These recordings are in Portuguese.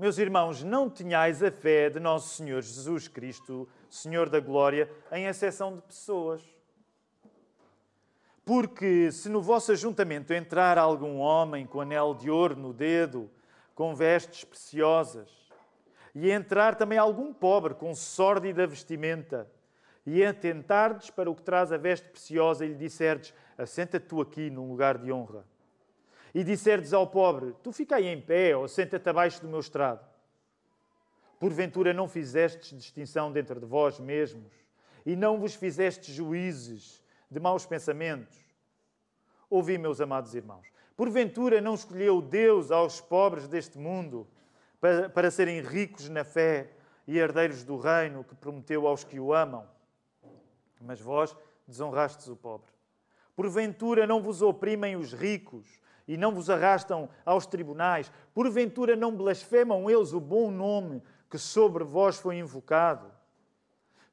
Meus irmãos, não tenhais a fé de nosso Senhor Jesus Cristo, Senhor da Glória, em exceção de pessoas. Porque se no vosso ajuntamento entrar algum homem com anel de ouro no dedo, com vestes preciosas, e entrar também algum pobre com sórdida vestimenta, e atentardes para o que traz a veste preciosa e lhe disserdes: Assenta-te aqui num lugar de honra e disserdes ao pobre: Tu ficai em pé ou senta-te abaixo do meu estrado. Porventura não fizestes distinção dentro de vós mesmos e não vos fizestes juízes de maus pensamentos. Ouvi, meus amados irmãos, porventura não escolheu Deus aos pobres deste mundo para, para serem ricos na fé e herdeiros do reino que prometeu aos que o amam. Mas vós desonrastes o pobre. Porventura não vos oprimem os ricos e não vos arrastam aos tribunais, porventura não blasfemam eles o bom nome que sobre vós foi invocado.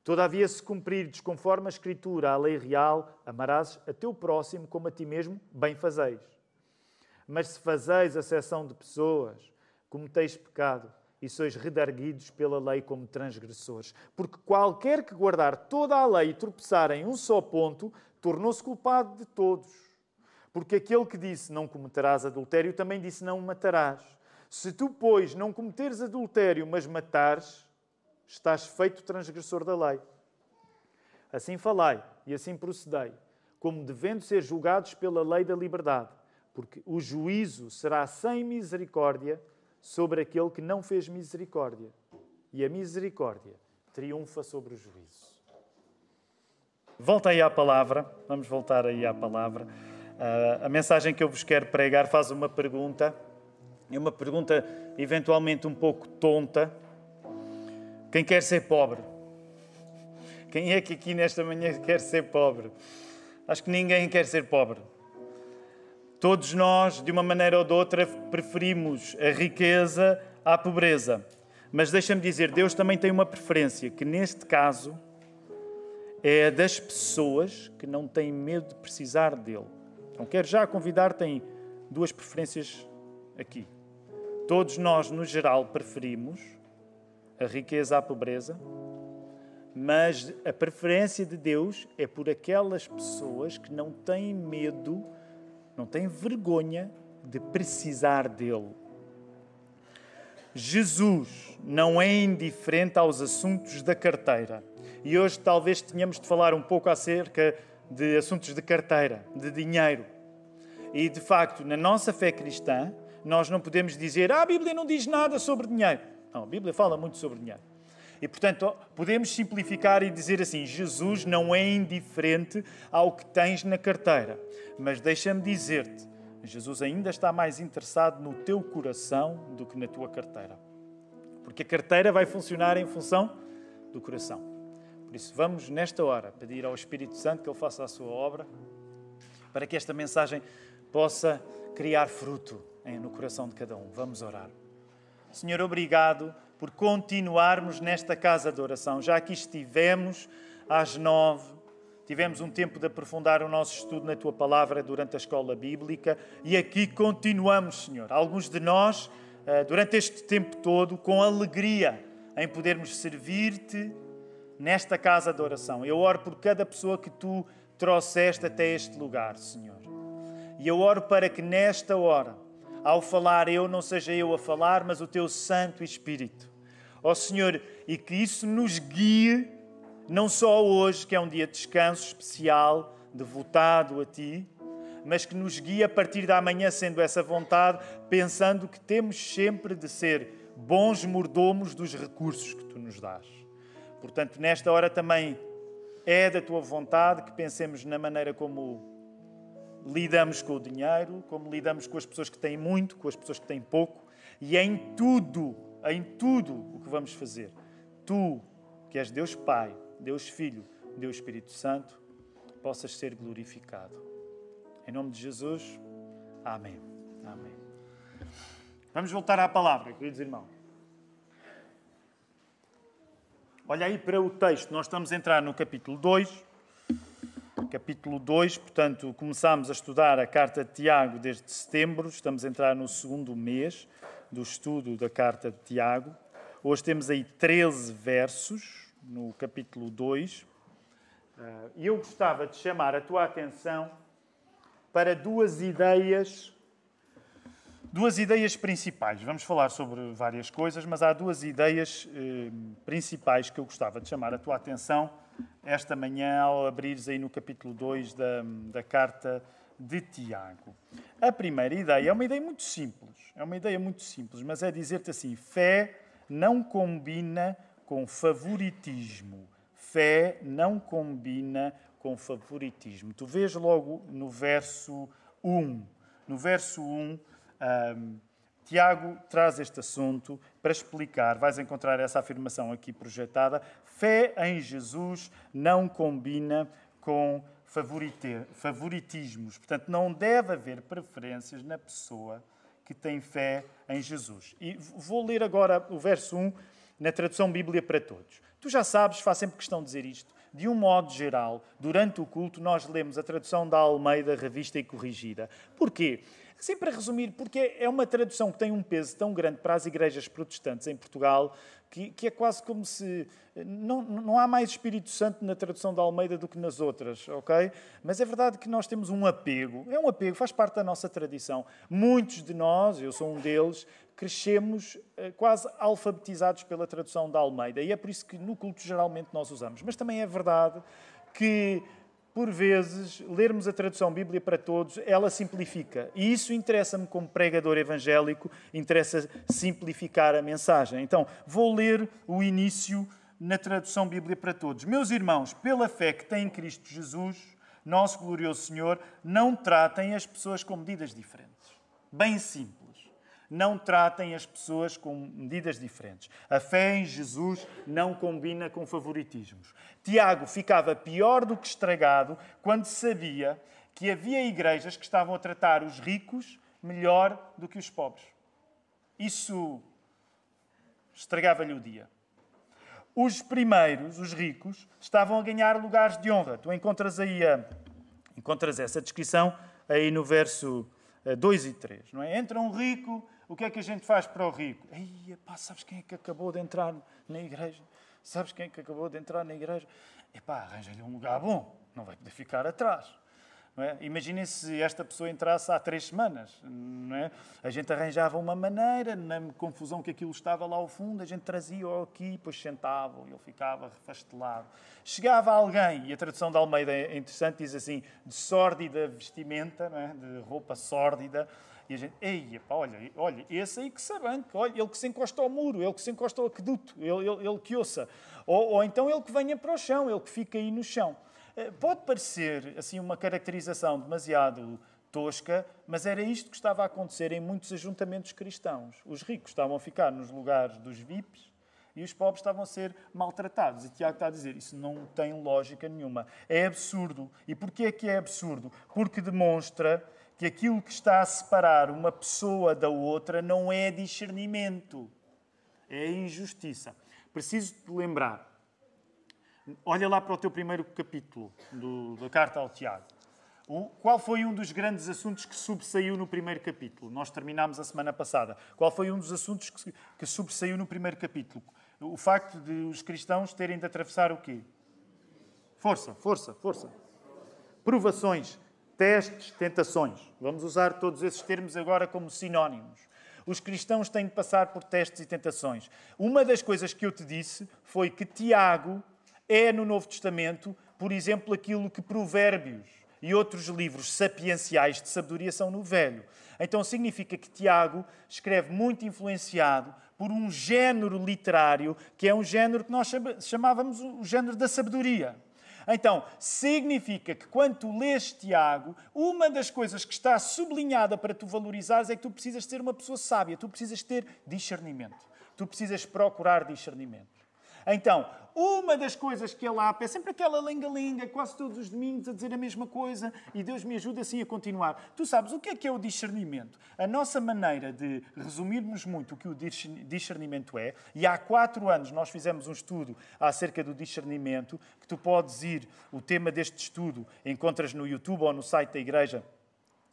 Todavia, se cumprirdes conforme a Escritura a lei real, amarás a teu próximo como a ti mesmo, bem fazeis. Mas se fazeis seção de pessoas, cometeis pecado e sois redarguidos pela lei como transgressores. Porque qualquer que guardar toda a lei e tropeçar em um só ponto, tornou-se culpado de todos. Porque aquele que disse não cometerás adultério também disse não matarás. Se tu, pois, não cometeres adultério, mas matares, estás feito transgressor da lei. Assim falai e assim procedei, como devendo ser julgados pela lei da liberdade, porque o juízo será sem misericórdia sobre aquele que não fez misericórdia, e a misericórdia triunfa sobre o juízo. Volta aí à palavra, vamos voltar aí à palavra. Ah, a mensagem que eu vos quero pregar faz uma pergunta, é uma pergunta eventualmente um pouco tonta. Quem quer ser pobre? Quem é que aqui nesta manhã quer ser pobre? Acho que ninguém quer ser pobre. Todos nós, de uma maneira ou de outra, preferimos a riqueza à pobreza. Mas deixa-me dizer, Deus também tem uma preferência, que neste caso é a das pessoas que não têm medo de precisar dele. Então quero já convidar, te em duas preferências aqui. Todos nós, no geral, preferimos a riqueza à pobreza, mas a preferência de Deus é por aquelas pessoas que não têm medo, não têm vergonha de precisar dele. Jesus não é indiferente aos assuntos da carteira. E hoje talvez tenhamos de falar um pouco acerca de assuntos de carteira, de dinheiro. E de facto, na nossa fé cristã, nós não podemos dizer: ah, a Bíblia não diz nada sobre dinheiro. Não, a Bíblia fala muito sobre dinheiro. E portanto, podemos simplificar e dizer assim: Jesus não é indiferente ao que tens na carteira. Mas deixa-me dizer-te: Jesus ainda está mais interessado no teu coração do que na tua carteira. Porque a carteira vai funcionar em função do coração. Por isso, vamos nesta hora pedir ao Espírito Santo que Ele faça a sua obra para que esta mensagem possa criar fruto no coração de cada um. Vamos orar. Senhor, obrigado por continuarmos nesta casa de oração. Já aqui estivemos às nove, tivemos um tempo de aprofundar o nosso estudo na tua palavra durante a escola bíblica e aqui continuamos, Senhor. Alguns de nós, eh, durante este tempo todo, com alegria em podermos servir-te nesta casa de oração. Eu oro por cada pessoa que tu trouxeste até este lugar, Senhor. E eu oro para que nesta hora, ao falar, eu não seja eu a falar, mas o teu Santo Espírito. Ó oh, Senhor, e que isso nos guie, não só hoje, que é um dia de descanso especial, devotado a ti, mas que nos guie a partir da manhã, sendo essa vontade, pensando que temos sempre de ser bons mordomos dos recursos que tu nos dás. Portanto, nesta hora também é da tua vontade que pensemos na maneira como lidamos com o dinheiro, como lidamos com as pessoas que têm muito, com as pessoas que têm pouco, e é em tudo, é em tudo o que vamos fazer. Tu, que és Deus Pai, Deus Filho, Deus Espírito Santo, possas ser glorificado. Em nome de Jesus, amém. Amém. Vamos voltar à palavra, queridos irmãos. Olha aí para o texto, nós estamos a entrar no capítulo 2. Capítulo 2, portanto, começámos a estudar a carta de Tiago desde setembro, estamos a entrar no segundo mês do estudo da carta de Tiago. Hoje temos aí 13 versos no capítulo 2. E ah, eu gostava de chamar a tua atenção para duas ideias Duas ideias principais. Vamos falar sobre várias coisas, mas há duas ideias eh, principais que eu gostava de chamar a tua atenção esta manhã ao abrires aí no capítulo 2 da, da carta de Tiago. A primeira ideia é uma ideia muito simples, é uma ideia muito simples, mas é dizer-te assim: fé não combina com favoritismo. Fé não combina com favoritismo. Tu vês logo no verso 1. No verso 1, um, Tiago traz este assunto para explicar, vais encontrar essa afirmação aqui projetada. Fé em Jesus não combina com favoritismos. Portanto, não deve haver preferências na pessoa que tem fé em Jesus. E vou ler agora o verso 1 na tradução Bíblia para Todos. Tu já sabes, faz sempre questão de dizer isto, de um modo geral, durante o culto, nós lemos a tradução da Almeida, revista e corrigida. Porquê? Sempre assim, a resumir, porque é uma tradução que tem um peso tão grande para as igrejas protestantes em Portugal, que, que é quase como se. Eh, não, não há mais Espírito Santo na tradução da Almeida do que nas outras, ok? Mas é verdade que nós temos um apego, é um apego, faz parte da nossa tradição. Muitos de nós, eu sou um deles, crescemos eh, quase alfabetizados pela tradução da Almeida, e é por isso que no culto geralmente nós usamos. Mas também é verdade que por vezes, lermos a tradução Bíblia para todos, ela simplifica. E isso interessa-me como pregador evangélico, interessa simplificar a mensagem. Então, vou ler o início na tradução Bíblia para todos. Meus irmãos, pela fé que têm em Cristo Jesus, nosso glorioso Senhor, não tratem as pessoas com medidas diferentes. Bem simples não tratem as pessoas com medidas diferentes. A fé em Jesus não combina com favoritismos. Tiago ficava pior do que estragado quando sabia que havia igrejas que estavam a tratar os ricos melhor do que os pobres. Isso estragava-lhe o dia. Os primeiros, os ricos, estavam a ganhar lugares de honra. Tu encontras aí a, encontras essa descrição aí no verso 2 eh, e 3. Não é? Entra um rico o que é que a gente faz para o rico? Ei, sabes quem é que acabou de entrar na igreja? Sabes quem é que acabou de entrar na igreja? Epá, arranja-lhe um lugar bom, não vai poder ficar atrás. É? Imaginem se esta pessoa entrasse há três semanas. Não é? A gente arranjava uma maneira, na confusão que aquilo estava lá ao fundo, a gente trazia-o aqui, depois sentava e ele ficava refastelado. Chegava alguém, e a tradução de Almeida é interessante, diz assim, de sórdida vestimenta, é? de roupa sórdida, e a gente, ei, epá, olha, olha, esse aí que se arranque, olha, ele que se encosta ao muro, ele que se encosta ao aqueduto, ele, ele, ele que ouça. Ou, ou então ele que venha para o chão, ele que fica aí no chão. Eh, pode parecer, assim, uma caracterização demasiado tosca, mas era isto que estava a acontecer em muitos ajuntamentos cristãos. Os ricos estavam a ficar nos lugares dos VIPs, e os pobres estavam a ser maltratados. E Tiago está a dizer, isso não tem lógica nenhuma. É absurdo. E porquê é que é absurdo? Porque demonstra que aquilo que está a separar uma pessoa da outra não é discernimento, é injustiça. Preciso te lembrar. Olha lá para o teu primeiro capítulo do, da carta ao Tiago. O, qual foi um dos grandes assuntos que subsaiu no primeiro capítulo? Nós terminámos a semana passada. Qual foi um dos assuntos que, que subsaiu no primeiro capítulo? O facto de os cristãos terem de atravessar o quê? Força, força, força. Provações testes, tentações. Vamos usar todos esses termos agora como sinónimos. Os cristãos têm de passar por testes e tentações. Uma das coisas que eu te disse foi que Tiago é no Novo Testamento, por exemplo, aquilo que Provérbios e outros livros sapienciais de sabedoria são no Velho. Então significa que Tiago escreve muito influenciado por um género literário que é um género que nós chamávamos o género da sabedoria. Então, significa que quando tu lês Tiago, uma das coisas que está sublinhada para tu valorizares é que tu precisas ser uma pessoa sábia, tu precisas ter discernimento. Tu precisas procurar discernimento. Então, uma das coisas que ele há é sempre aquela lenga-lenga, quase todos os domingos a dizer a mesma coisa, e Deus me ajuda assim a continuar. Tu sabes o que é que é o discernimento? A nossa maneira de resumirmos muito o que o discernimento é, e há quatro anos nós fizemos um estudo acerca do discernimento, que tu podes ir, o tema deste estudo encontras no YouTube ou no site da igreja,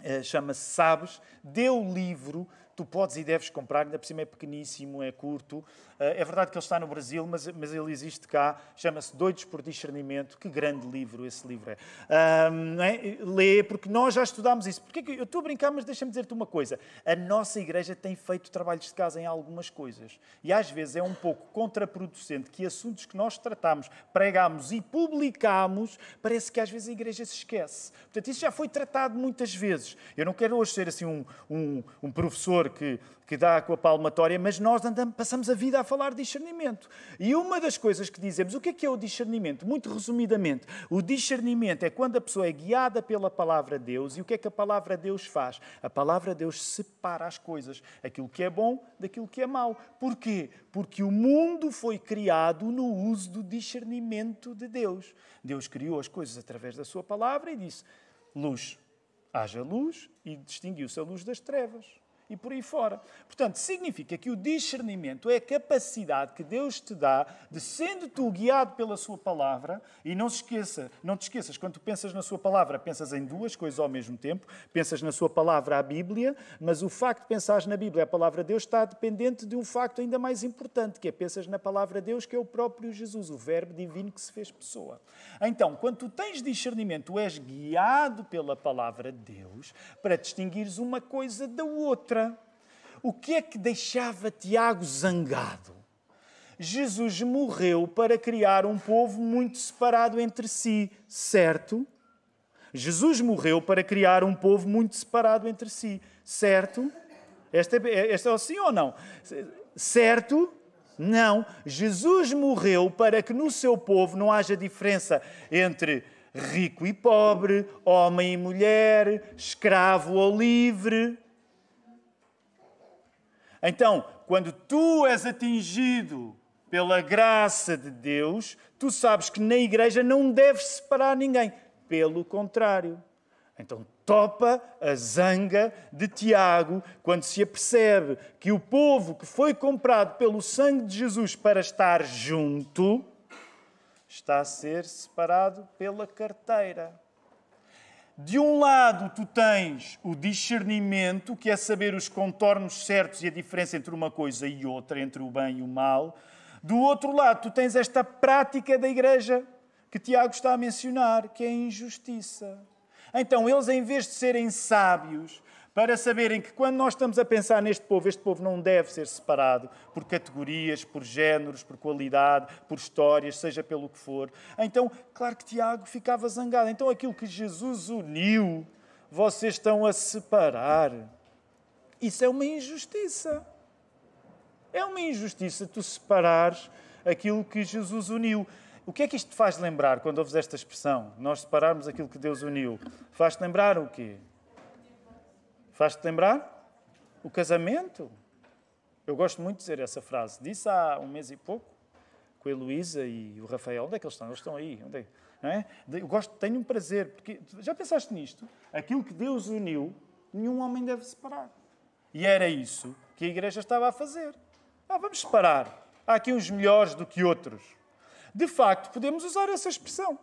eh, chama-se Sabes, Deu o livro, tu podes e deves comprar, ainda por cima é pequeníssimo, é curto, eh, é verdade que ele está no Brasil, mas, mas ele existe cá. Chama-se Doidos por Discernimento. Que grande livro esse livro é. Um, é? Lê, porque nós já estudámos isso. Porque eu estou a brincar, mas deixa-me dizer-te uma coisa. A nossa igreja tem feito trabalhos de casa em algumas coisas. E às vezes é um pouco contraproducente que assuntos que nós tratamos, pregamos e publicamos, parece que às vezes a igreja se esquece. Portanto, isso já foi tratado muitas vezes. Eu não quero hoje ser assim um, um, um professor que, que dá com a palmatória, mas nós andamos, passamos a vida a falar discernimento. E uma das coisas que dizemos, o que é que é o discernimento? Muito resumidamente, o discernimento é quando a pessoa é guiada pela palavra de Deus e o que é que a palavra de Deus faz? A palavra de Deus separa as coisas, aquilo que é bom daquilo que é mau. Porquê? Porque o mundo foi criado no uso do discernimento de Deus. Deus criou as coisas através da sua palavra e disse: luz, haja luz, e distinguiu-se a luz das trevas e por aí fora. Portanto, significa que o discernimento é a capacidade que Deus te dá de, sendo tu guiado pela Sua palavra, e não, se esqueça, não te esqueças, quando tu pensas na Sua palavra, pensas em duas coisas ao mesmo tempo. Pensas na Sua palavra, a Bíblia, mas o facto de pensares na Bíblia, a palavra de Deus, está dependente de um facto ainda mais importante, que é pensas na palavra de Deus, que é o próprio Jesus, o Verbo divino que se fez pessoa. Então, quando tu tens discernimento, tu és guiado pela palavra de Deus para distinguires uma coisa da outra o que é que deixava Tiago zangado? Jesus morreu para criar um povo muito separado entre si, certo? Jesus morreu para criar um povo muito separado entre si, certo? Esta é, esta é sim ou não? Certo? Não. Jesus morreu para que no seu povo não haja diferença entre rico e pobre, homem e mulher, escravo ou livre. Então, quando tu és atingido pela graça de Deus, tu sabes que na igreja não deves separar ninguém. Pelo contrário. Então, topa a zanga de Tiago quando se apercebe que o povo que foi comprado pelo sangue de Jesus para estar junto está a ser separado pela carteira. De um lado, tu tens o discernimento, que é saber os contornos certos e a diferença entre uma coisa e outra, entre o bem e o mal. Do outro lado, tu tens esta prática da igreja que Tiago está a mencionar, que é a injustiça. Então, eles, em vez de serem sábios, para saberem que quando nós estamos a pensar neste povo, este povo não deve ser separado por categorias, por géneros, por qualidade, por histórias, seja pelo que for. Então, claro que Tiago ficava zangado. Então, aquilo que Jesus uniu, vocês estão a separar. Isso é uma injustiça. É uma injustiça tu separares aquilo que Jesus uniu. O que é que isto te faz lembrar quando ouves esta expressão? Nós separarmos aquilo que Deus uniu. Faz-te lembrar o quê? Faz-te lembrar? O casamento. Eu gosto muito de dizer essa frase. Disse há um mês e pouco, com a Heloísa e o Rafael. Onde é que eles estão? Eles estão aí. Onde é? Não é? Eu gosto, tenho um prazer. porque Já pensaste nisto? Aquilo que Deus uniu, nenhum homem deve separar. E era isso que a igreja estava a fazer. Ah, vamos separar. Há aqui uns melhores do que outros. De facto, podemos usar essa expressão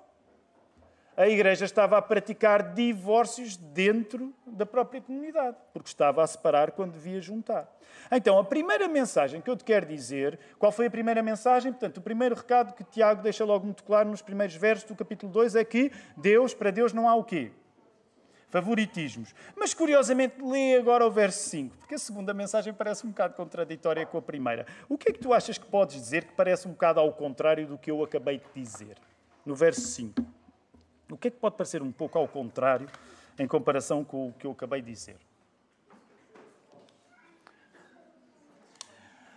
a Igreja estava a praticar divórcios dentro da própria comunidade, porque estava a separar quando devia juntar. Então, a primeira mensagem que eu te quero dizer, qual foi a primeira mensagem? Portanto, o primeiro recado que Tiago deixa logo muito claro nos primeiros versos do capítulo 2 é que Deus, para Deus não há o quê? favoritismos. Mas curiosamente, lê agora o verso 5, porque a segunda mensagem parece um bocado contraditória com a primeira. O que é que tu achas que podes dizer que parece um bocado ao contrário do que eu acabei de dizer? No verso 5. O que é que pode parecer um pouco ao contrário em comparação com o que eu acabei de dizer?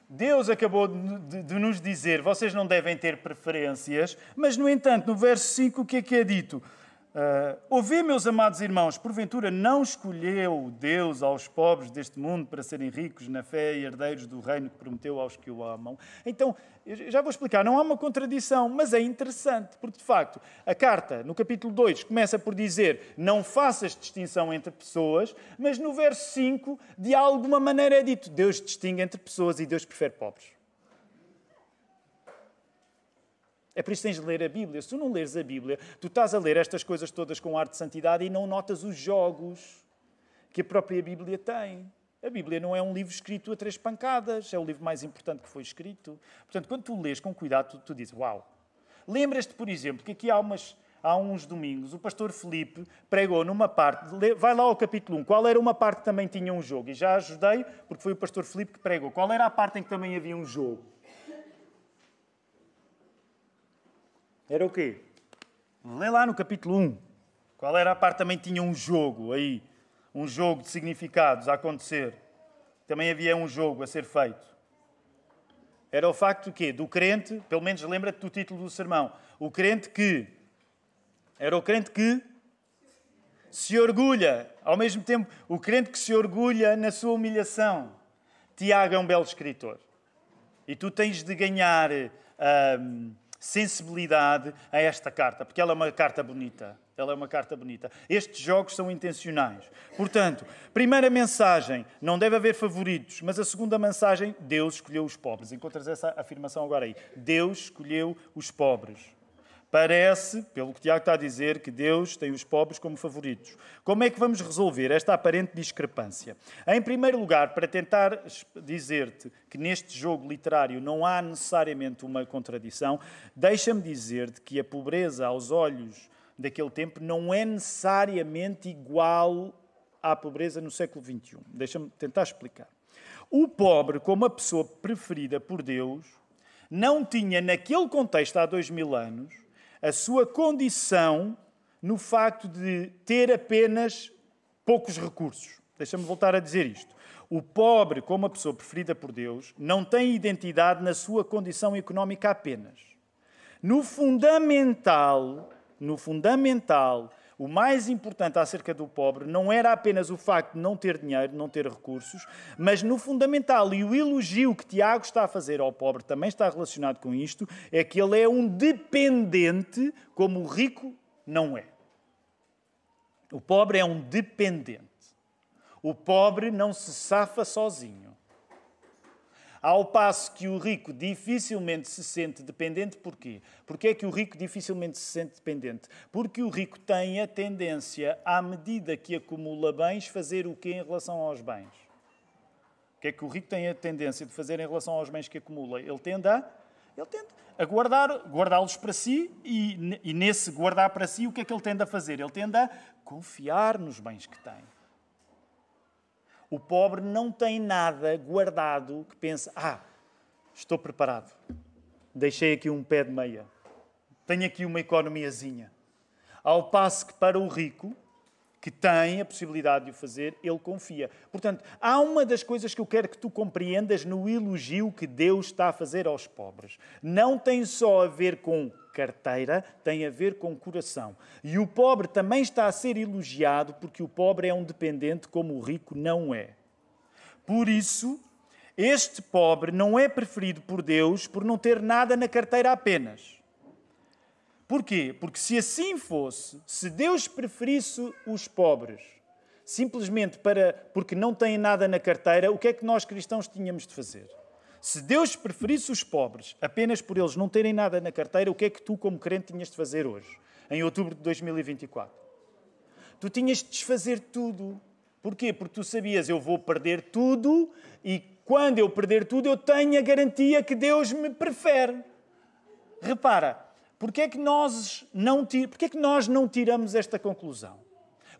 Deus acabou de, nos dizer: vocês não devem ter preferências, mas, no entanto, no verso 5, o que é que é dito? Uh, ouvi, meus amados irmãos, porventura não escolheu Deus aos pobres deste mundo para serem ricos na fé e herdeiros do reino que prometeu aos que o amam. Então, já vou explicar, não há uma contradição, mas é interessante, porque de facto a carta, no capítulo 2, começa por dizer não faças distinção entre pessoas, mas no verso 5, de alguma maneira é dito Deus distingue entre pessoas e Deus prefere pobres. É por isso que tens de ler a Bíblia. Se tu não leres a Bíblia, tu estás a ler estas coisas todas com ar de santidade e não notas os jogos que a própria Bíblia tem. A Bíblia não é um livro escrito a três pancadas, é o livro mais importante que foi escrito. Portanto, quando tu lês com cuidado, tu, tu dizes, uau. Lembras-te, por exemplo, que aqui há, umas, há uns domingos, o pastor Felipe pregou numa parte, vai lá ao capítulo 1, qual era uma parte que também tinha um jogo? E já ajudei, porque foi o pastor Felipe que pregou. Qual era a parte em que também havia um jogo? Era o quê? Lê lá no capítulo 1. Qual era a parte também tinha um jogo aí, um jogo de significados a acontecer. Também havia um jogo a ser feito. Era o facto do quê? Do crente, pelo menos lembra-te do título do sermão, o crente que era o crente que se orgulha, ao mesmo tempo, o crente que se orgulha na sua humilhação. Tiago é um belo escritor. E tu tens de ganhar hum, sensibilidade a esta carta, porque ela é uma carta bonita. Ela é uma carta bonita. Estes jogos são intencionais. Portanto, primeira mensagem, não deve haver favoritos, mas a segunda mensagem, Deus escolheu os pobres. Encontras essa afirmação agora aí. Deus escolheu os pobres. Parece, pelo que o Tiago está a dizer, que Deus tem os pobres como favoritos. Como é que vamos resolver esta aparente discrepância? Em primeiro lugar, para tentar dizer-te que neste jogo literário não há necessariamente uma contradição, deixa-me dizer-te que a pobreza aos olhos daquele tempo não é necessariamente igual à pobreza no século XXI. Deixa-me tentar explicar. O pobre, como a pessoa preferida por Deus, não tinha, naquele contexto há dois mil anos, a sua condição no facto de ter apenas poucos recursos. Deixa-me voltar a dizer isto. O pobre, como a pessoa preferida por Deus, não tem identidade na sua condição económica apenas. No fundamental, no fundamental, o mais importante acerca do pobre não era apenas o facto de não ter dinheiro, não ter recursos, mas no fundamental, e o elogio que Tiago está a fazer ao pobre também está relacionado com isto, é que ele é um dependente como o rico não é. O pobre é um dependente. O pobre não se safa sozinho. Ao passo que o rico dificilmente se sente dependente, porquê? Porque é que o rico dificilmente se sente dependente? Porque o rico tem a tendência, à medida que acumula bens, fazer o quê em relação aos bens? O que é que o rico tem a tendência de fazer em relação aos bens que acumula? Ele tende a ele tende a guardar, guardá-los para si e, e, nesse guardar para si, o que é que ele tende a fazer? Ele tende a confiar nos bens que tem. O pobre não tem nada guardado que pense: ah, estou preparado, deixei aqui um pé de meia, tenho aqui uma economiazinha. Ao passo que para o rico, que tem a possibilidade de o fazer, ele confia. Portanto, há uma das coisas que eu quero que tu compreendas no elogio que Deus está a fazer aos pobres. Não tem só a ver com carteira, tem a ver com coração. E o pobre também está a ser elogiado porque o pobre é um dependente como o rico não é. Por isso, este pobre não é preferido por Deus por não ter nada na carteira apenas. Porquê? Porque se assim fosse, se Deus preferisse os pobres, simplesmente para porque não têm nada na carteira, o que é que nós cristãos tínhamos de fazer? Se Deus preferisse os pobres apenas por eles não terem nada na carteira, o que é que tu, como crente, tinhas de fazer hoje, em outubro de 2024? Tu tinhas de desfazer tudo. Porquê? Porque tu sabias, eu vou perder tudo e quando eu perder tudo, eu tenho a garantia que Deus me prefere. Repara, Porquê é que nós não, porquê é que nós não tiramos esta conclusão?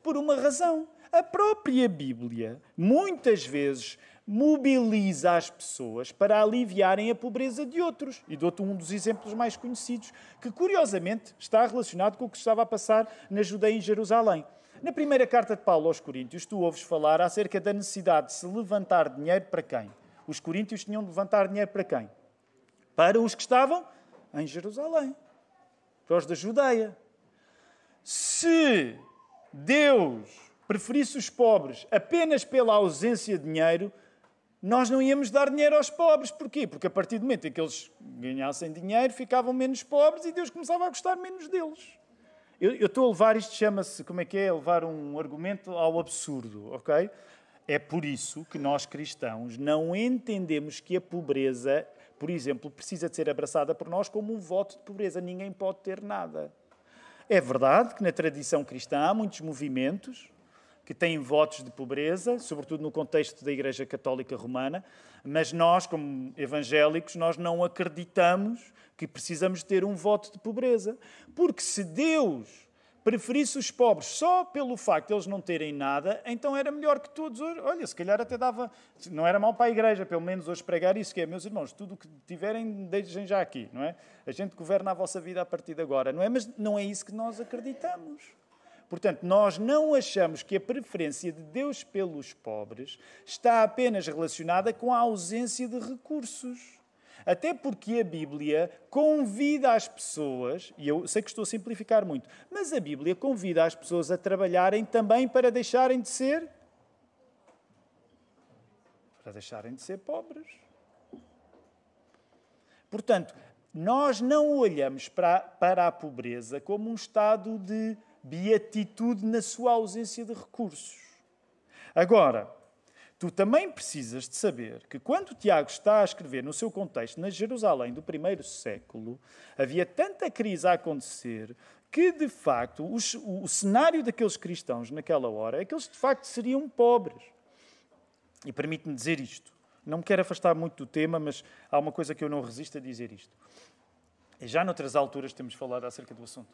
Por uma razão. A própria Bíblia, muitas vezes, mobiliza as pessoas para aliviarem a pobreza de outros. E dou-te um dos exemplos mais conhecidos, que curiosamente está relacionado com o que estava a passar na Judeia em Jerusalém. Na primeira carta de Paulo aos Coríntios, tu ouves falar acerca da necessidade de se levantar dinheiro para quem? Os coríntios tinham de levantar dinheiro para quem? Para os que estavam em Jerusalém para é os da Judeia. Se Deus preferisse os pobres apenas pela ausência de dinheiro, nós não íamos dar dinheiro aos pobres. Porquê? Porque a partir do momento em que eles ganhassem dinheiro, ficavam menos pobres e Deus começava a gostar menos deles. Eu, eu estou a levar isto, chama-se, como é que é? Levar um argumento ao absurdo, ok? É por isso que nós cristãos não entendemos que a pobreza por exemplo, precisa de ser abraçada por nós como um voto de pobreza. Ninguém pode ter nada. É verdade que na tradição cristã há muitos movimentos que têm votos de pobreza, sobretudo no contexto da Igreja Católica Romana, mas nós, como evangélicos, nós não acreditamos que precisamos ter um voto de pobreza, porque se Deus preferisse os pobres só pelo facto de eles não terem nada, então era melhor que todos. Olha, se calhar até dava. Não era mal para a igreja, pelo menos hoje pregar isso, que é, meus irmãos, tudo o que tiverem, deixem já aqui, não é? A gente governa a vossa vida a partir de agora, não é? Mas não é isso que nós acreditamos. Portanto, nós não achamos que a preferência de Deus pelos pobres está apenas relacionada com a ausência de recursos. Até porque a Bíblia convida as pessoas, e eu sei que estou a simplificar muito, mas a Bíblia convida as pessoas a trabalharem também para deixarem de ser para deixarem de ser pobres. Portanto, nós não olhamos para, para a pobreza como um estado de beatitude na sua ausência de recursos. Agora, Tu também precisas de saber que quando Tiago está a escrever no seu contexto na Jerusalém do primeiro século, havia tanta crise a acontecer que, de facto, o, o, o cenário daqueles cristãos naquela hora é que eles, de facto, seriam pobres. E permite-me dizer isto. Não me quero afastar muito do tema, mas há uma coisa que eu não resisto a dizer isto. Já noutras alturas temos falado acerca do assunto.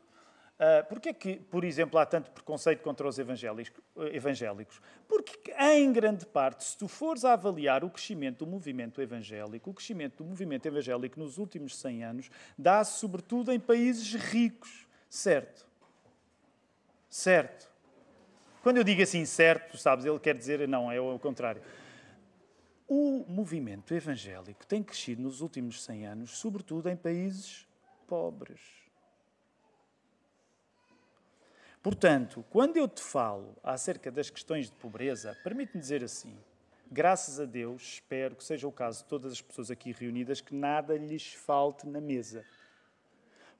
Uh, ah, Porquê é que, por exemplo, há tanto preconceito contra os evangélicos? evangélicos? Porque, em grande parte, se tu fores a avaliar o crescimento do movimento evangélico, o crescimento do movimento evangélico nos últimos 100 anos dá-se sobretudo em países ricos, certo? Certo. Quando eu digo assim, certo, sabes, ele quer dizer não, é o contrário. O movimento evangélico tem crescido nos últimos 100 anos, sobretudo em países pobres Portanto, quando eu te falo acerca das questões de pobreza, permite-me dizer assim: graças a Deus, espero que seja o caso de todas as pessoas aqui reunidas, que nada lhes falte na mesa.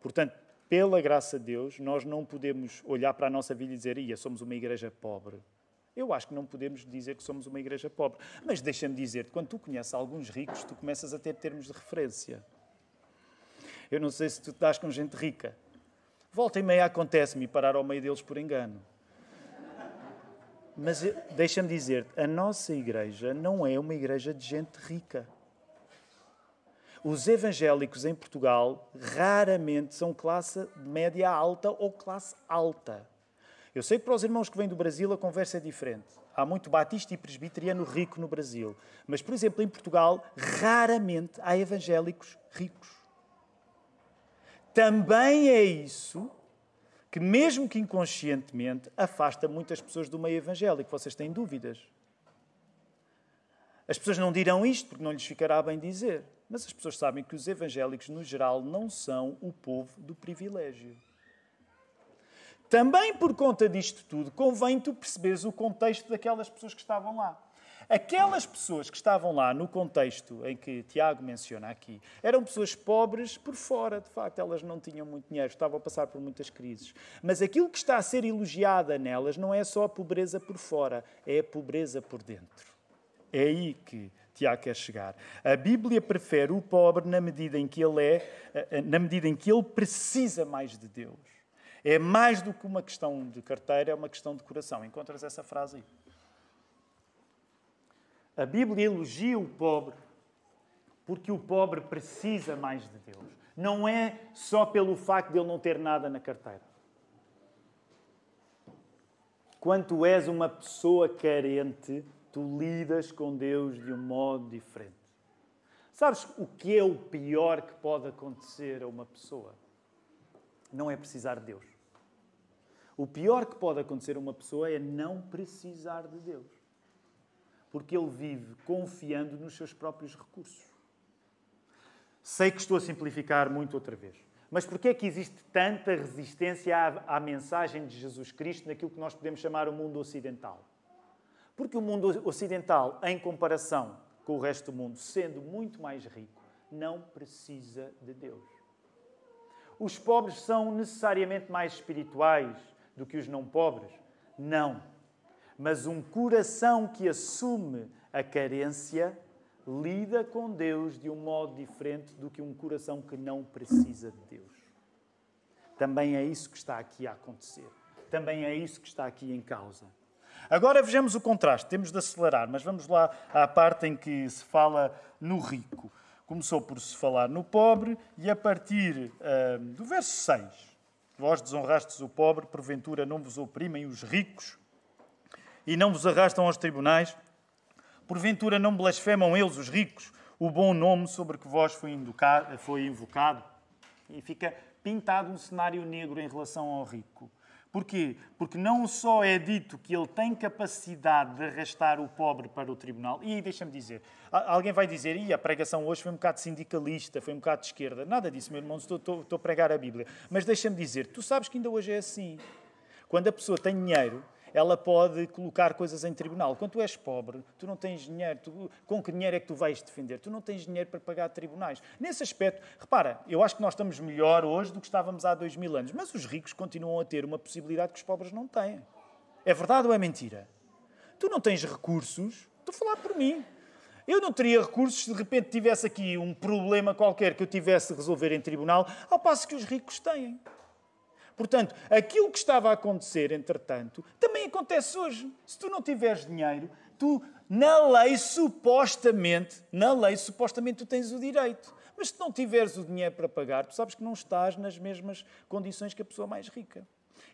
Portanto, pela graça de Deus, nós não podemos olhar para a nossa vida e dizer, ia, somos uma igreja pobre. Eu acho que não podemos dizer que somos uma igreja pobre. Mas deixa-me dizer-te, quando tu conheces alguns ricos, tu começas a ter termos de referência. Eu não sei se tu te das com gente rica, Volta e meia acontece-me parar ao meio deles por engano. Mas deixa-me dizer-te, a nossa igreja não é uma igreja de gente rica. Os evangélicos em Portugal raramente são classe média alta ou classe alta. Eu sei que para os irmãos que vêm do Brasil a conversa é diferente. Há muito batista e presbiteriano rico no Brasil. Mas, por exemplo, em Portugal, raramente há evangélicos ricos também é isso que, mesmo que inconscientemente, afasta muitas pessoas do meio evangélico. Vocês têm dúvidas. As pessoas não dirão isto porque não lhes ficará bem dizer, mas as pessoas sabem que os evangélicos, no geral, não são o povo do privilégio. Também por conta disto tudo, convém tu perceberes o contexto daquelas pessoas que estavam lá. Aquelas pessoas que estavam lá no contexto em que Tiago menciona aqui eram pessoas pobres por fora, de facto, elas não tinham muito dinheiro, estavam a passar por muitas crises. Mas aquilo que está a ser elogiada nelas não é só a pobreza por fora, é a pobreza por dentro. É aí que Tiago quer chegar. A Bíblia prefere o pobre na medida em que ele é, eh, eh, na medida em que ele precisa mais de Deus. É mais do que uma questão de carteira, é uma questão de coração. Encontras essa frase aí? A Bíblia elogia o pobre porque o pobre precisa mais de Deus. Não é só pelo facto de ele não ter nada na carteira. Quando és uma pessoa carente, tu lidas com Deus de um modo diferente. Sabes o que é o pior que pode acontecer a uma pessoa? Não é precisar de Deus. O pior que pode acontecer a uma pessoa é não precisar de Deus porque ele vive confiando nos seus próprios recursos. Sei que estou a simplificar muito outra vez, mas por que é que existe tanta resistência à, à mensagem de Jesus Cristo naquilo que nós podemos chamar o mundo ocidental? Porque o mundo ocidental, em comparação com o resto do mundo, sendo muito mais rico, não precisa de Deus. Os pobres são necessariamente mais espirituais do que os não pobres? Não mas um coração que assume a carência lida com Deus de um modo diferente do que um coração que não precisa de Deus. Também é isso que está aqui a acontecer. Também é isso que está aqui em causa. Agora vejamos o contraste. Temos de acelerar, mas vamos lá à parte em que se fala no rico. Começou por se falar no pobre e a partir uh, do verso 6. Vós desonrastes o pobre, porventura não vos oprimem os ricos e não vos arrastam aos tribunais? Porventura não blasfemam eles, os ricos, o bom nome sobre que vós foi, inducado, foi invocado? E fica pintado um cenário negro em relação ao rico. Porquê? Porque não só é dito que ele tem capacidade de arrastar o pobre para o tribunal, e deixa-me dizer, alguém vai dizer, e a pregação hoje foi um bocado sindicalista, foi um bocado de esquerda. Nada disso, meu irmão, estou, estou, estou a pregar a Bíblia. Mas deixa-me dizer, tu sabes que ainda hoje é assim. Quando a pessoa tem dinheiro, ela pode colocar coisas em tribunal. Quando tu és pobre, tu não tens dinheiro, tu, com que dinheiro é que tu vais defender? Tu não tens dinheiro para pagar tribunais. Nesse aspecto, repara, eu acho que nós estamos melhor hoje do que estávamos há dois mil anos, mas os ricos continuam a ter uma possibilidade que os pobres não têm. É verdade ou é mentira? Tu não tens recursos, estou a falar por mim. Eu não teria recursos se de repente tivesse aqui um problema qualquer que eu tivesse de resolver em tribunal, ao passo que os ricos têm. Portanto, aquilo que estava a acontecer, entretanto, também acontece hoje. Se tu não tiveres dinheiro, tu, na lei, supostamente, na lei, supostamente, tu tens o direito. Mas se não tiveres o dinheiro para pagar, tu sabes que não estás nas mesmas condições que a pessoa mais rica.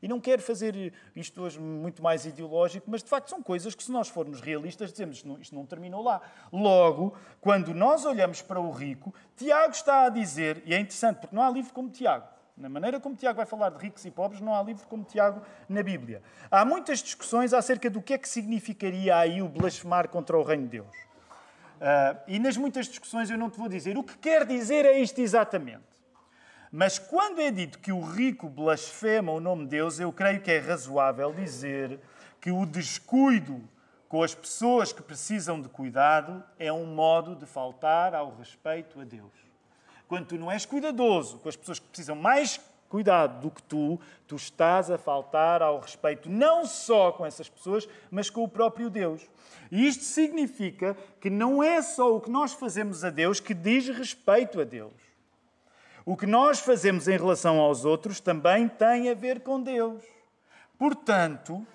E não quero fazer isto hoje muito mais ideológico, mas de facto são coisas que, se nós formos realistas, dizemos que não, isto não terminou lá. Logo, quando nós olhamos para o rico, Tiago está a dizer, e é interessante porque não há livro como Tiago, na maneira como Tiago vai falar de ricos e pobres, não há livro como Tiago na Bíblia. Há muitas discussões acerca do que é que significaria aí o blasfemar contra o reino de Deus. Uh, e nas muitas discussões eu não te vou dizer o que quer dizer é isto exatamente. Mas quando é dito que o rico blasfema o nome de Deus, eu creio que é razoável dizer que o descuido com as pessoas que precisam de cuidado é um modo de faltar ao respeito a Deus quando tu não és cuidadoso com as pessoas que precisam mais cuidado do que tu, tu estás a faltar ao respeito, não só com essas pessoas, mas com o próprio Deus. E isto significa que não é só o que nós fazemos a Deus que diz respeito a Deus. O que nós fazemos em relação aos outros também tem a ver com Deus. Portanto,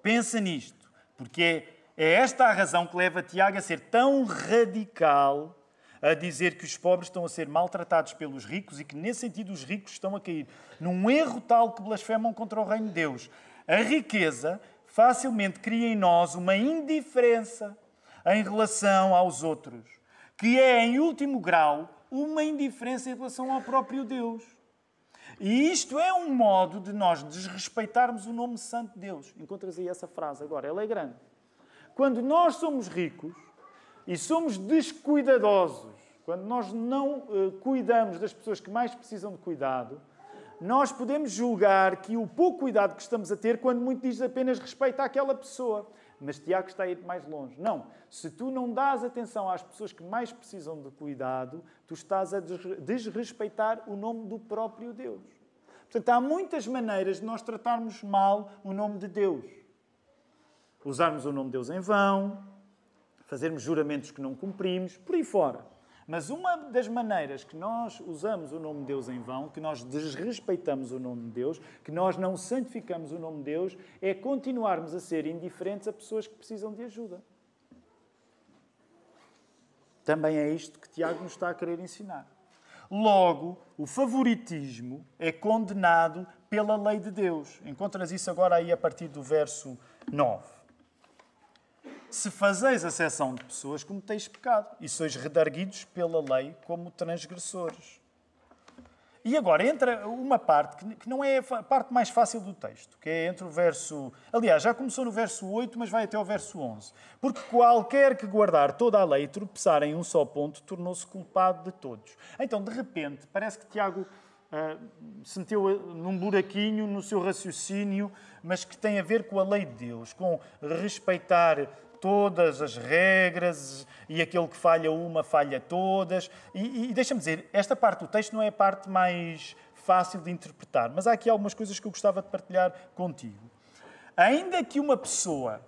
pensa nisto, porque é, é esta a razão que leva Tiago a ser tão radical a dizer que os pobres estão a ser maltratados pelos ricos e que, nesse sentido, os ricos estão a cair num erro tal que blasfemam contra o reino de Deus. A riqueza facilmente cria em nós uma indiferença em relação aos outros, que é, em último grau, uma indiferença em relação ao próprio Deus. E isto é um modo de nós desrespeitarmos o nome santo de Deus. Encontras aí essa frase agora, ela é grande. Quando nós somos ricos, e somos descuidadosos. Quando nós não uh, cuidamos das pessoas que mais precisam de cuidado, nós podemos julgar que o pouco cuidado que estamos a ter, quando muito diz apenas respeito àquela pessoa. Mas Tiago está a ir mais longe. Não. Se tu não dás atenção às pessoas que mais precisam de cuidado, tu estás a desrespeitar o nome do próprio Deus. Portanto, há muitas maneiras de nós tratarmos mal o nome de Deus. Usarmos o nome de Deus em vão, fazermos juramentos que não cumprimos, por aí fora. Mas uma das maneiras que nós usamos o nome de Deus em vão, que nós desrespeitamos o nome de Deus, que nós não santificamos o nome de Deus, é continuarmos a ser indiferentes a pessoas que precisam de ajuda. Também é isto que Tiago nos está a querer ensinar. Logo, o favoritismo é condenado pela lei de Deus. Encontras isso agora aí a partir do verso 9. Se fazeis a seção de pessoas, cometeis pecado e sois redarguidos pela lei como transgressores. E agora entra uma parte que não é a parte mais fácil do texto, que é entre o verso. Aliás, já começou no verso 8, mas vai até o verso 11. Porque qualquer que guardar toda a lei e tropeçar em um só ponto tornou-se culpado de todos. Então, de repente, parece que Tiago Uh, se meteu ah, num buraquinho no seu raciocínio, mas que tem a ver com a lei de Deus, com respeitar todas as regras e aquele que falha uma falha todas. E, e deixa-me dizer, esta parte do texto não é a parte mais fácil de interpretar, mas há aqui algumas coisas que eu gostava de partilhar contigo. Ainda que uma pessoa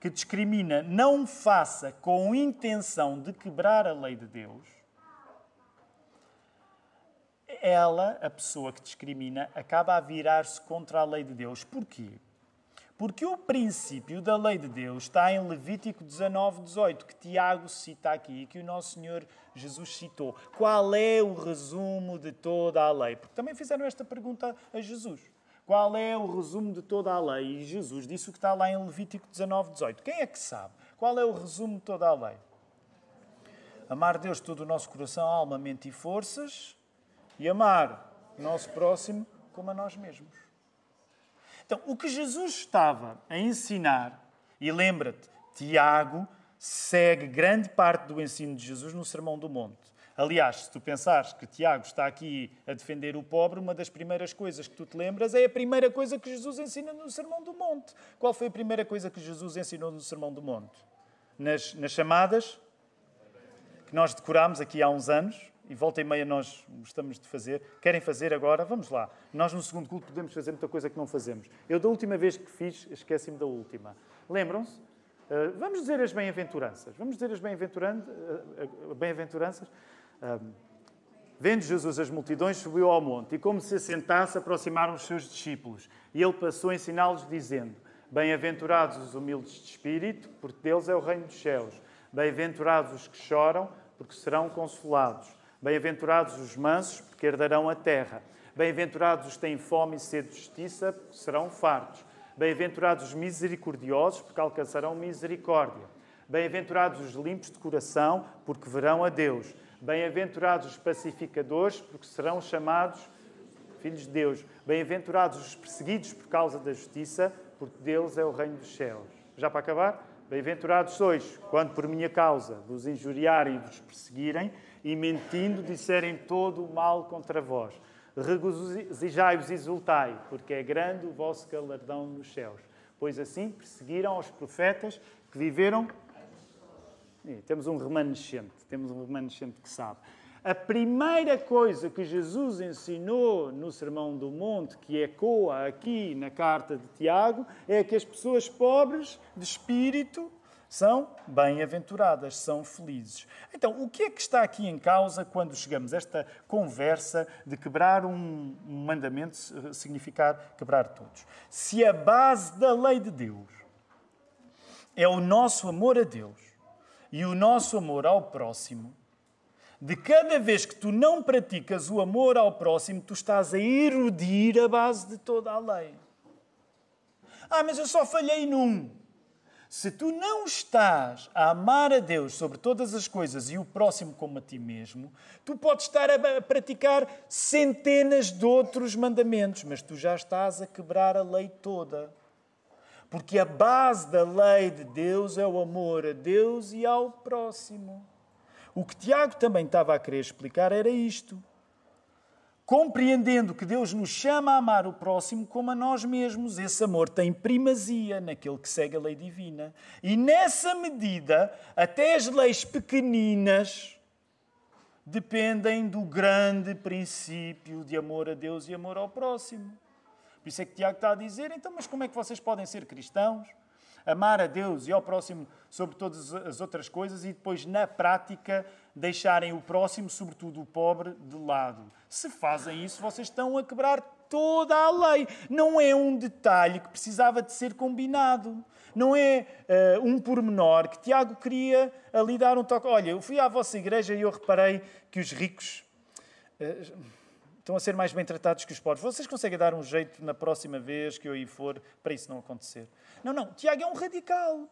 que discrimina não faça com intenção de quebrar a lei de Deus, ela, a pessoa que discrimina, acaba a virar-se contra a lei de Deus. Porquê? Porque o princípio da lei de Deus está em Levítico 19, 18, que Tiago cita aqui e que o nosso Senhor Jesus citou. Qual é o resumo de toda a lei? Porque também fizeram esta pergunta a Jesus. Qual é o resumo de toda a lei? E Jesus disse o que está lá em Levítico 19, 18. Quem é que sabe? Qual é o resumo de toda a lei? Amar Deus todo o nosso coração, alma, mente e forças e amar o nosso próximo como a nós mesmos. Então, o que Jesus estava a ensinar, e lembra-te, Tiago segue grande parte do ensino de Jesus no Sermão do Monte. Aliás, se tu pensares que Tiago está aqui a defender o pobre, uma das primeiras coisas que tu te lembras é a primeira coisa que Jesus ensina no Sermão do Monte. Qual foi a primeira coisa que Jesus ensinou no Sermão do Monte? Nas, nas chamadas que nós decorámos aqui há uns anos, e volta e meia nós gostamos de fazer, querem fazer agora, vamos lá. Nós no segundo culto podemos fazer muita coisa que não fazemos. Eu da última vez que fiz, esqueci-me da última. Lembram-se? Uh, vamos dizer as bem-aventuranças. Vamos dizer as eh, eh, bem-aventuranças. Uh, Vendo Jesus as multidões, subiu ao monte e, como se sentasse, aproximaram os seus discípulos. E ele passou a ensiná-los, dizendo: Bem-aventurados os humildes de espírito, porque deles é o reino dos céus. Bem-aventurados os que choram, porque serão consolados. Bem-aventurados os mansos, porque herdarão a terra. Bem-aventurados os que têm fome e sede de justiça, porque serão fartos. Bem-aventurados os misericordiosos, porque alcançarão misericórdia. Bem-aventurados os limpos de coração, porque verão a Deus. Bem-aventurados os pacificadores, porque serão chamados filhos de Deus. Bem-aventurados os perseguidos por causa da justiça, porque Deus é o reino dos céus. Já para acabar? Bem-aventurados sois, quando por minha causa vos injuriarem e vos perseguirem e mentindo disserem todo o mal contra vós. Regozijai-vos e exultai, porque é grande o vosso galardão nos céus. Pois assim perseguiram os profetas que viveram. E temos um remanescente, temos um remanescente que sabe. A primeira coisa que Jesus ensinou no Sermão do Monte, que ecoa aqui na carta de Tiago, é que as pessoas pobres de espírito são bem-aventuradas, são felizes. Então, o que é que está aqui em causa quando chegamos a esta conversa de quebrar um mandamento eh, significar quebrar todos? Se a base da lei de Deus é o nosso amor a Deus e o nosso amor ao próximo, de cada vez que tu não praticas o amor ao próximo, tu estás a erudir a base de toda a lei. Ah, mas eu só falhei num. Se tu não estás a amar a Deus sobre todas as coisas e o próximo como a ti mesmo, tu podes estar a praticar centenas de outros mandamentos, mas tu já estás a quebrar a lei toda. Porque a base da lei de Deus é o amor a Deus e ao próximo. O que Tiago também estava a querer explicar era isto compreendendo que Deus nos chama a amar o próximo como a nós mesmos. Esse amor tem primazia naquele que segue a lei divina. E nessa medida, até as leis pequeninas dependem do grande princípio de amor a Deus e amor ao próximo. Por isso é que Tiago está a dizer: então, mas como é que vocês podem ser cristãos? amar a Deus e ao próximo sobre todas as outras coisas e depois, na prática, deixarem o próximo, sobretudo o pobre, de lado. Se fazem isso, vocês estão a quebrar toda a lei. Não é um detalhe que precisava de ser combinado. Não é uh, um pormenor que Tiago queria ali dar um toque. Olha, eu fui à vossa igreja e eu reparei que os ricos. Uh, estão a ser mais bem tratados que os pobres. Vocês conseguem dar um jeito na próxima vez que eu aí for para isso não acontecer? Não, não, Tiago é um radical.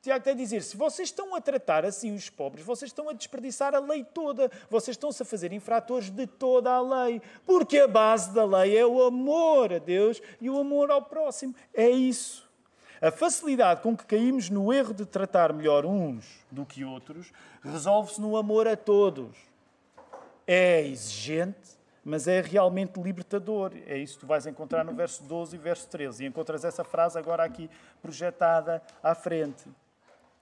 Tiago está a dizer: se vocês estão a tratar assim os pobres, vocês estão a desperdiçar a lei toda, vocês estão-se a fazer infratores de toda a lei, porque a base da lei é o amor a Deus e o amor ao próximo. É isso. A facilidade com que caímos no erro de tratar melhor uns do que outros resolve-se no amor a todos. É exigente, mas é realmente libertador. É isso que tu vais encontrar no verso 12 e verso 13. E encontras essa frase agora aqui projetada à frente.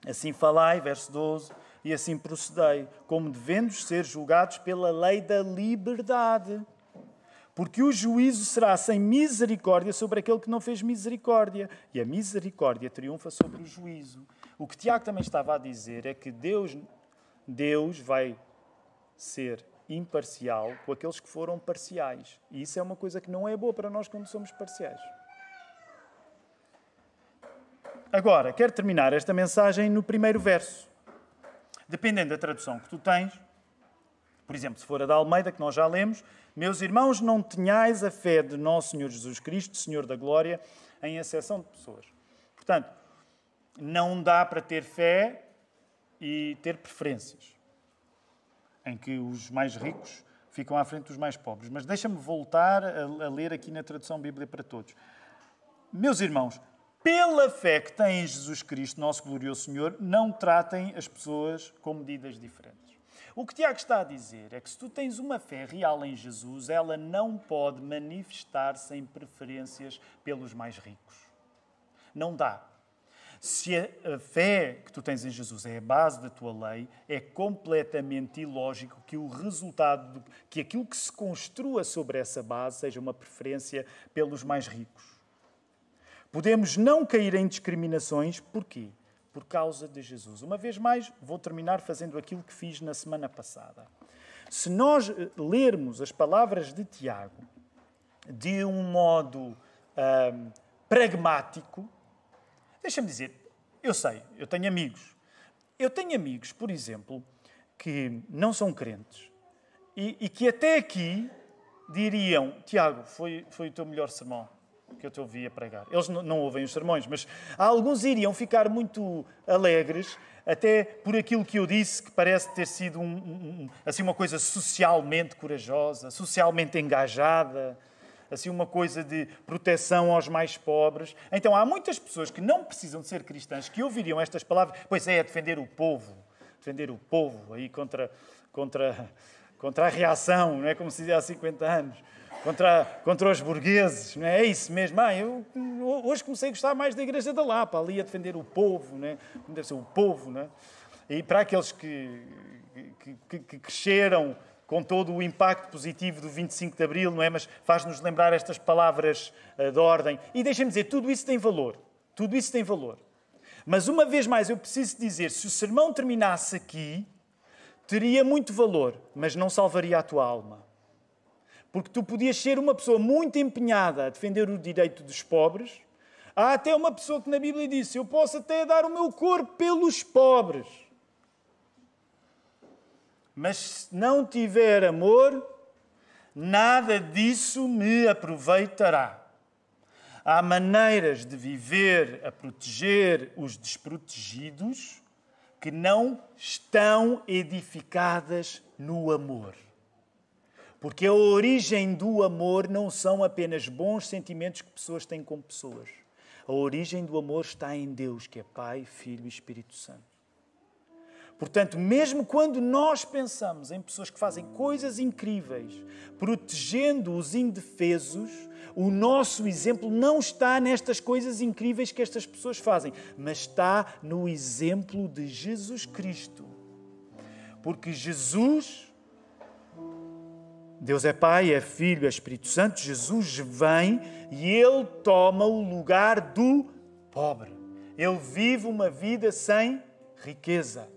Assim falai, verso 12, e assim procedei, como devemos ser julgados pela lei da liberdade. Porque o juízo será sem misericórdia sobre aquele que não fez misericórdia, e a misericórdia triunfa sobre o juízo. O que Tiago também estava a dizer é que Deus, Deus vai ser imparcial com aqueles que foram parciais. E isso é uma coisa que não é boa para nós quando somos parciais. Agora, quero terminar esta mensagem no primeiro verso. Dependendo da tradução que tu tens, por exemplo, se for a da Almeida, que nós já lemos, meus irmãos, não tenhais a fé de nosso Senhor Jesus Cristo, Senhor da Glória, em exceção de pessoas. Portanto, não dá para ter fé e ter preferências em que os mais ricos ficam à frente dos mais pobres. Mas deixa-me voltar a, a ler aqui na tradução Bíblia para todos. Meus irmãos, pela fé que têm em Jesus Cristo, nosso glorioso Senhor, não tratem as pessoas com medidas diferentes. O que Tiago está a dizer é que se tu tens uma fé real em Jesus, ela não pode manifestar-se em preferências pelos mais ricos. Não dá se a fé que tu tens em Jesus é a base da tua lei, é completamente ilógico que o resultado, que aquilo que se construa sobre essa base seja uma preferência pelos mais ricos. Podemos não cair em discriminações, porquê? Por causa de Jesus. Uma vez mais, vou terminar fazendo aquilo que fiz na semana passada. Se nós eh, lermos as palavras de Tiago de um modo pragmático, Deixa-me dizer, eu sei, eu tenho amigos. Eu tenho amigos, por exemplo, que não são crentes e, e que até aqui diriam: Tiago, foi, foi o teu melhor sermão que eu te ouvi a pregar. Eles não, ouvem os sermões, mas alguns iriam ficar muito alegres, até por aquilo que eu disse, que parece ter sido um, um, assim, uma coisa socialmente corajosa, socialmente engajada assim uma coisa de proteção aos mais pobres. Então há muitas pessoas que não precisam de ser cristãs que ouviriam estas palavras, pois é, é defender o povo, defender o povo aí contra contra contra a reação, não é como se dizia há 50 anos. Contra, contra os burgueses, não é? é isso mesmo. Ah, eu hoje comecei a gostar mais da Igreja da Lapa, ali a defender o povo, não é? como deve ser o povo. Não é? E para aqueles que, que, que, cresceram com todo o impacto positivo do 25 de Abril, não é? Mas faz-nos lembrar estas palavras uh, de ordem. E deixem-me dizer, tudo isso tem valor. Tudo isso tem valor. Mas uma vez mais eu preciso dizer, se o sermão terminasse aqui, teria muito valor, mas não salvaria a tua alma. Porque tu podias ser uma pessoa muito empenhada a defender o direito dos pobres. Há até uma pessoa que na Bíblia disse: Eu posso até dar o meu corpo pelos pobres. Mas se não tiver amor, nada disso me aproveitará. Há maneiras de viver a proteger os desprotegidos que não estão edificadas no amor. Porque a origem do amor não são apenas bons sentimentos que pessoas têm com pessoas. A origem do amor está em Deus, que é Pai, Filho e Espírito Santo. Portanto, mesmo quando nós pensamos em pessoas que fazem coisas incríveis, protegendo os indefesos, o nosso exemplo não está nestas coisas incríveis que estas pessoas fazem, mas está no exemplo de Jesus Cristo. Porque Jesus, Deus é Pai, é Filho, é Espírito Santo, Jesus vem e Ele toma o lugar do pobre. Ele vive uma vida sem riqueza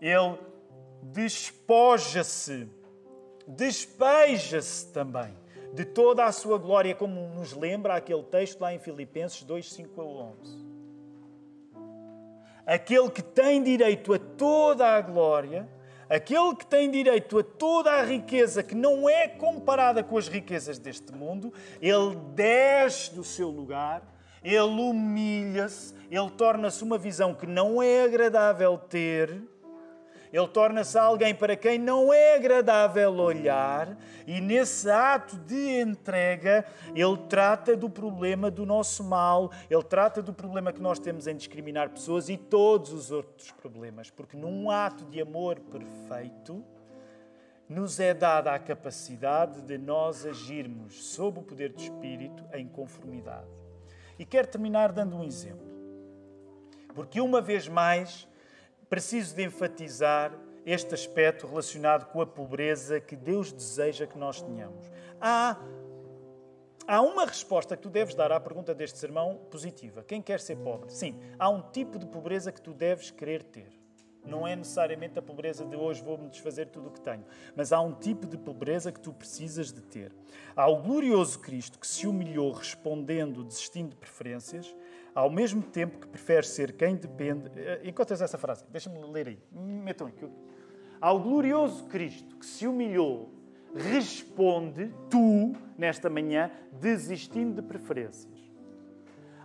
ele despoja-se, despeja-se também de toda a sua glória, como nos lembra aquele texto lá em Filipenses 2, 5 a 11. Aquele que tem direito a toda a glória, aquele que tem direito a toda a riqueza que não é comparada com as riquezas deste mundo, ele desce do seu lugar, ele humilha-se, ele torna-se uma visão que não é agradável ter ele torna-se alguém para quem não é agradável olhar, e nesse ato de entrega, ele trata do problema do nosso mal, ele trata do problema que nós temos em discriminar pessoas e todos os outros problemas, porque num ato de amor perfeito, nos é dada a capacidade de nós agirmos sob o poder do Espírito em conformidade. E quero terminar dando um exemplo. Porque uma vez mais, preciso de enfatizar este aspecto relacionado com a pobreza que Deus deseja que nós tenhamos. Há, há uma resposta que tu deves dar à pergunta deste sermão positiva. Quem quer ser pobre? Sim, há um tipo de pobreza que tu deves querer ter. Não é necessariamente a pobreza de hoje, vou-me desfazer tudo o que tenho. Mas há um tipo de pobreza que tu precisas de ter. Há o glorioso Cristo que se humilhou respondendo, desistindo de preferências ao mesmo tempo que preferes ser quem depende. Eh, encontras essa frase, deixa-me ler aí, metam Ao glorioso Cristo que se humilhou, responde tu, nesta manhã, desistindo de preferências.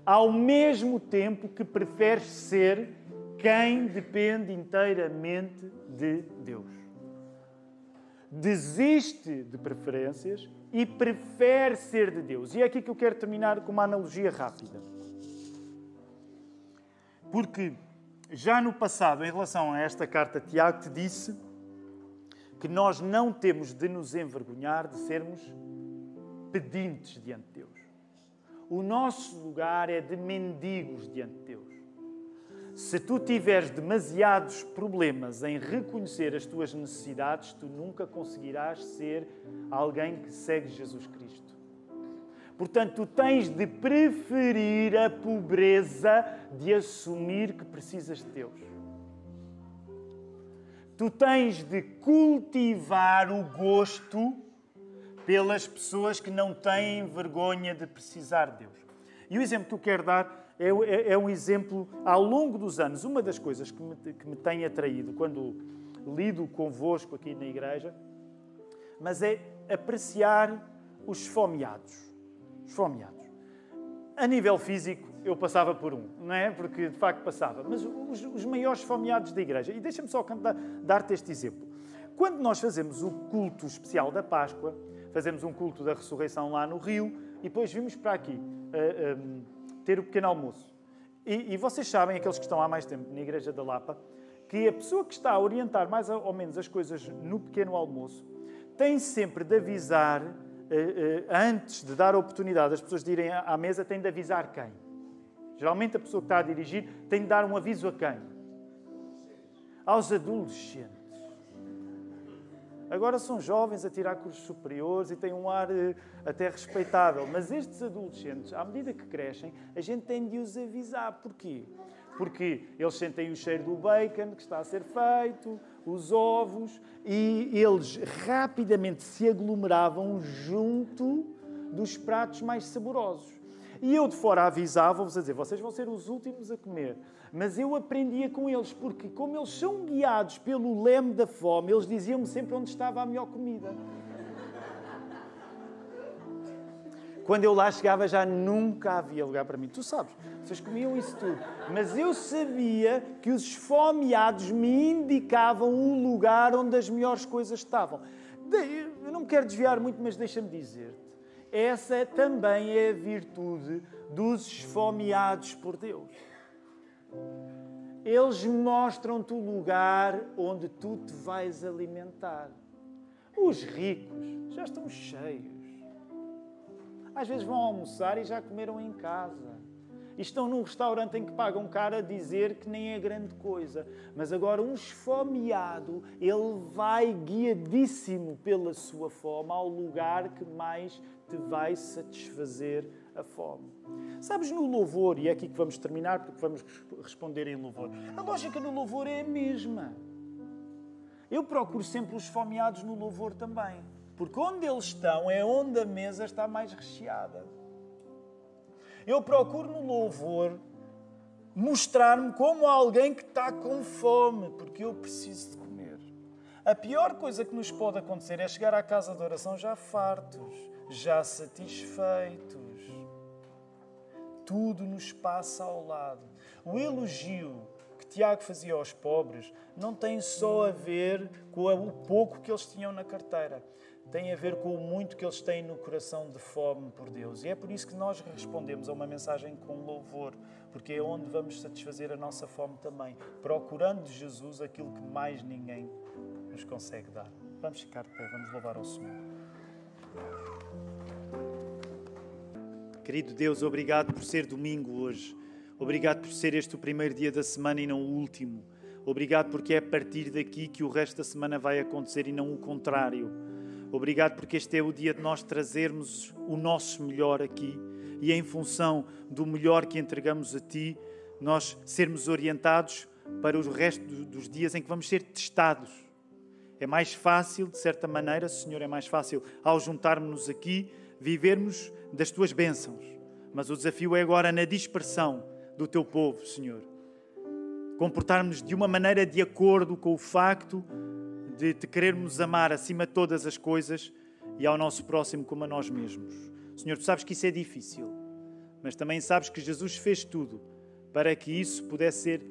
Ao mesmo tempo que preferes ser quem depende inteiramente de Deus. Desiste de preferências e prefere ser de Deus. E é aqui que eu quero terminar com uma analogia rápida. Porque já no passado, em relação a esta carta, Tiago te disse que nós não temos de nos envergonhar de sermos pedintes diante de Deus. O nosso lugar é de mendigos diante de Deus. Se tu tiveres demasiados problemas em reconhecer as tuas necessidades, tu nunca conseguirás ser alguém que segue Jesus Cristo. Portanto, tu tens de preferir a pobreza de assumir que precisas de Deus. Tu tens de cultivar o gosto pelas pessoas que não têm vergonha de precisar de Deus. E o exemplo que eu quero dar é, é, é um exemplo ao longo dos anos. Uma das coisas que me, que me tem atraído quando lido convosco aqui na igreja, mas é apreciar os esfomeados esfomeados. A nível físico, eu passava por um, não é? Porque de facto passava. Mas os, os maiores esfomeados da igreja, e deixa-me só dar-te este exemplo. Quando nós fazemos o culto especial da Páscoa, fazemos um culto da ressurreição lá no Rio e depois vimos para aqui uh, eh, um, ehm, ter o pequeno almoço. E, e, vocês sabem, aqueles que estão há mais tempo na Igreja da Lapa, que a pessoa que está a orientar mais ou menos as coisas no pequeno almoço tem sempre de avisar eh, eh, antes de dar a oportunidade às pessoas de irem à mesa, tem de avisar quem? Geralmente a pessoa que está a dirigir tem de dar um aviso a quem? Aos adolescentes. Agora são jovens a tirar cursos superiores e têm um ar eh, até respeitável, mas estes adolescentes, à medida que crescem, a gente tem de os avisar. Porquê? porque eles sentem o cheiro do bacon que está a ser feito, os ovos, e eles rapidamente se aglomeravam junto dos pratos mais saborosos. E eu de fora avisava-vos a dizer: vocês vão ser os últimos a comer. Mas eu aprendia com eles, porque como eles são guiados pelo leme da fome, eles diziam-me sempre onde estava a melhor comida. Quando eu lá chegava já nunca havia lugar para mim. Tu sabes, vocês comiam isso tudo. Mas eu sabia que os esfomeados me indicavam um lugar onde as melhores coisas estavam. Eu não me quero desviar muito, mas deixa-me dizer-te. Essa também é a virtude dos esfomeados por Deus. Eles mostram-te o lugar onde tu te vais alimentar. Os ricos já estão cheios. Às vezes vão almoçar e já comeram em casa. Estão num restaurante em que pagam caro a dizer que nem é grande coisa. Mas agora, um esfomeado, ele vai guiadíssimo pela sua fome ao lugar que mais te vai satisfazer a fome. Sabes, no louvor, e é aqui que vamos terminar porque vamos responder em louvor, a lógica no louvor é a mesma. Eu procuro sempre os esfomeados no louvor também. Porque onde eles estão é onde a mesa está mais recheada. Eu procuro no louvor mostrar-me como alguém que está com fome, porque eu preciso de comer. A pior coisa que nos pode acontecer é chegar à casa de oração já fartos, já satisfeitos. Tudo nos passa ao lado. O elogio que Tiago fazia aos pobres não tem só a ver com o pouco que eles tinham na carteira tem a ver com o muito que eles têm no coração de fome por Deus. E é por isso que nós respondemos a uma mensagem com louvor, porque é onde vamos satisfazer a nossa fome também, procurando de Jesus aquilo que mais ninguém nos consegue dar. Vamos ficar de pé, vamos louvar ao Senhor. Querido Deus, obrigado por ser domingo hoje. Obrigado por ser este o primeiro dia da semana e não o último. Obrigado porque é a partir daqui que o resto da semana vai acontecer e não o contrário. Obrigado porque este é o dia de nós trazermos o nosso melhor aqui e em função do melhor que entregamos a Ti, nós sermos orientados para o resto dos dias em que vamos ser testados. É mais fácil, de certa maneira, Senhor, é mais fácil ao juntarmos-nos aqui, vivermos das Tuas bênçãos. Mas o desafio é agora na dispersão do Teu povo, Senhor. Comportarmos de uma maneira de acordo com o facto de te querermos amar acima de todas as coisas e ao nosso próximo como a nós mesmos. Senhor, tu sabes que isso é difícil, mas também sabes que Jesus fez tudo para que isso pudesse ser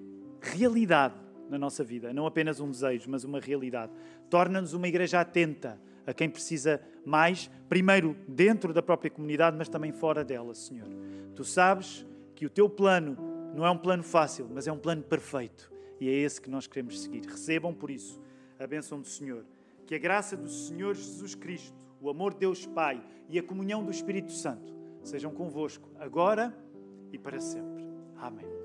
realidade na nossa vida, não apenas um desejo, mas uma realidade. Torna-nos uma igreja atenta a quem precisa mais, primeiro dentro da própria comunidade, mas também fora dela, Senhor. Tu sabes que o teu plano não é um plano fácil, mas é um plano perfeito. E é esse que nós queremos seguir. Recebam por isso a bênção do Senhor. Que a graça do Senhor Jesus Cristo, o amor de Deus Pai e a comunhão do Espírito Santo sejam convosco, agora e para sempre. Amém.